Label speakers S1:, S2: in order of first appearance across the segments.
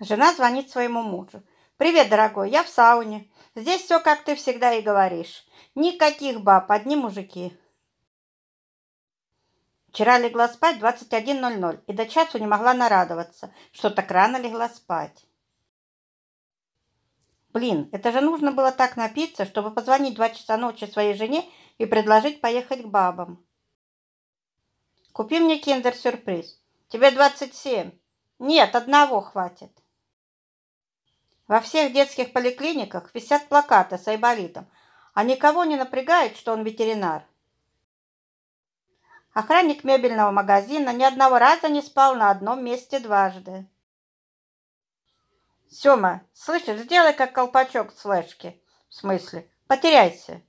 S1: Жена звонит своему мужу. «Привет, дорогой, я в сауне. Здесь все, как ты всегда и говоришь. Никаких баб, одни мужики». Вчера легла спать 21.00 и до часу не могла нарадоваться, что так рано легла спать. Блин, это же нужно было так напиться, чтобы позвонить два часа ночи своей жене и предложить поехать к бабам. Купи мне киндер-сюрприз. Тебе 27. Нет, одного хватит. Во всех детских поликлиниках висят плакаты с айболитом, а никого не напрягает, что он ветеринар. Охранник мебельного магазина ни одного раза не спал на одном месте дважды. Сёма, слышишь, сделай как колпачок с флешки». «В смысле? Потеряйся».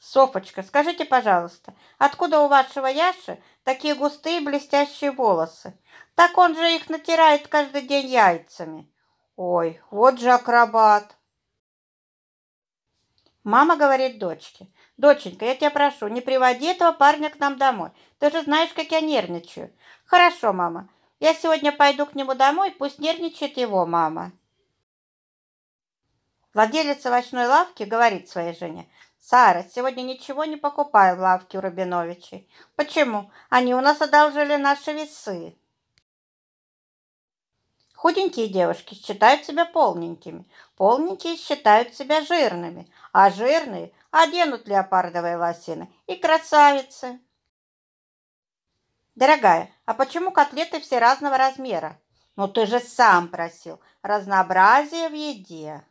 S1: «Софочка, скажите, пожалуйста, откуда у вашего Яши такие густые блестящие волосы? Так он же их натирает каждый день яйцами». Ой, вот же акробат. Мама говорит дочке. Доченька, я тебя прошу, не приводи этого парня к нам домой. Ты же знаешь, как я нервничаю. Хорошо, мама. Я сегодня пойду к нему домой, пусть нервничает его мама. Владелец овощной лавки говорит своей жене. Сара, сегодня ничего не покупай в лавке у Рубиновичей. Почему? Они у нас одолжили наши весы. Худенькие девушки считают себя полненькими, полненькие считают себя жирными, а жирные оденут леопардовые лосины и красавицы. Дорогая, а почему котлеты все разного размера? Ну ты же сам просил разнообразие в еде.